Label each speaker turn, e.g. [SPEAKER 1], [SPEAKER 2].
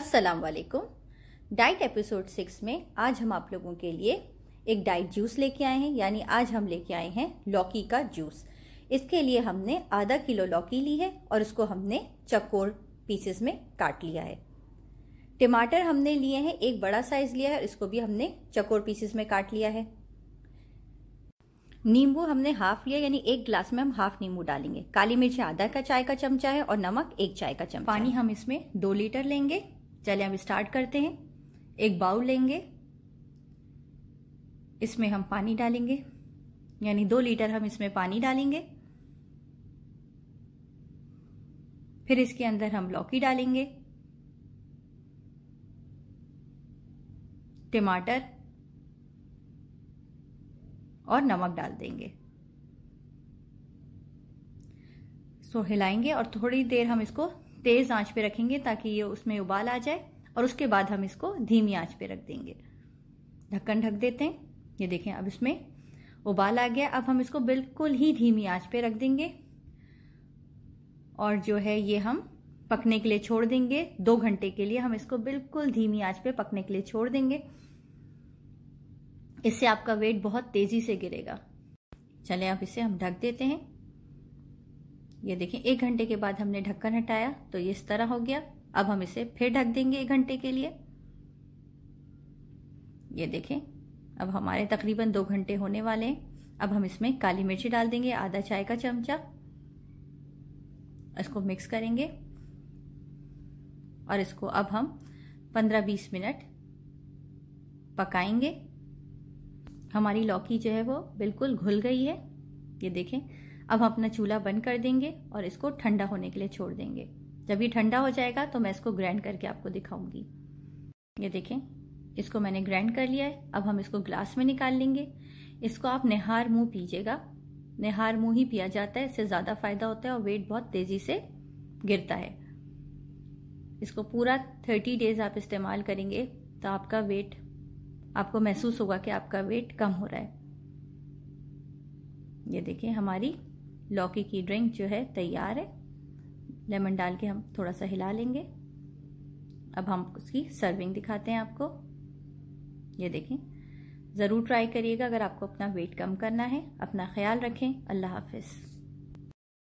[SPEAKER 1] अस्सलाम वालेकुम diet episode six में आज हम आप लोगों के लिए एक डाइट जूस लेके आए हैं यानी आज हम लेके आए हैं लौकी का जूस इसके लिए हमने आधा किलो लौकी ली है और इसको हमने चकोर पीसेस में काट लिया है टमाटर हमने लिए हैं एक बड़ा साइज लिया है और इसको भी हमने चकोर पीसेस में काट लिया है नींबू हमने हाफ लिया यानी एक ग्लास में हम हाफ नींबू डालेंगे काली मिर्च आधा का चाय का चमचा है और नमक एक चाय का चमचा पानी हम इसमें दो लीटर लेंगे चलिए हम स्टार्ट करते हैं एक बाउल लेंगे इसमें हम पानी डालेंगे यानी दो लीटर हम इसमें पानी डालेंगे फिर इसके अंदर हम लौकी डालेंगे टमाटर और नमक डाल देंगे सो हिलाएंगे और थोड़ी देर हम इसको तेज आंच पे रखेंगे ताकि ये उसमें उबाल आ जाए और उसके बाद हम इसको धीमी आंच पे रख देंगे ढक्कन ढक देते हैं ये देखें अब इसमें उबाल आ गया अब हम इसको बिल्कुल ही धीमी आंच पे रख देंगे और जो है ये हम पकने के लिए छोड़ देंगे दो घंटे के लिए हम इसको बिल्कुल धीमी आंच पे पकने के लिए छोड़ देंगे इससे आपका वेट बहुत तेजी से गिरेगा चले अब इसे हम ढक देते हैं ये देखें एक घंटे के बाद हमने ढक्कन हटाया तो ये इस तरह हो गया अब हम इसे फिर ढक देंगे एक घंटे के लिए ये देखें अब हमारे तकरीबन दो घंटे होने वाले हैं अब हम इसमें काली मिर्ची डाल देंगे आधा चाय का चमचा इसको मिक्स करेंगे और इसको अब हम 15-20 मिनट पकाएंगे हमारी लौकी जो है वो बिल्कुल घुल गई है ये देखें अब हम अपना चूल्हा बंद कर देंगे और इसको ठंडा होने के लिए छोड़ देंगे जब ये ठंडा हो जाएगा तो मैं इसको ग्राइंड करके आपको दिखाऊंगी ये देखें इसको मैंने ग्राइंड कर लिया है अब हम इसको ग्लास में निकाल लेंगे इसको आप निहार मुंह पीजिएगा निहार मुंह ही पिया जाता है इससे ज़्यादा फायदा होता है और वेट बहुत तेज़ी से गिरता है इसको पूरा थर्टी डेज आप इस्तेमाल करेंगे तो आपका वेट आपको महसूस होगा कि आपका वेट कम हो रहा है ये देखिए हमारी लौकी की ड्रिंक जो है तैयार है लेमन डाल के हम थोड़ा सा हिला लेंगे अब हम उसकी सर्विंग दिखाते हैं आपको ये देखें ज़रूर ट्राई करिएगा अगर आपको अपना वेट कम करना है अपना ख्याल रखें अल्लाह हाफिज़